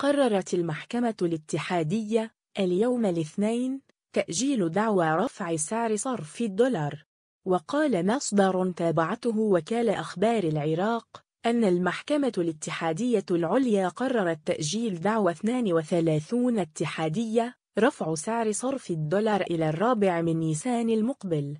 قررت المحكمة الاتحادية اليوم الاثنين تأجيل دعوى رفع سعر صرف الدولار وقال مصدر تابعته وكالة أخبار العراق أن المحكمة الاتحادية العليا قررت تأجيل دعوى 32 اتحادية رفع سعر صرف الدولار إلى الرابع من نيسان المقبل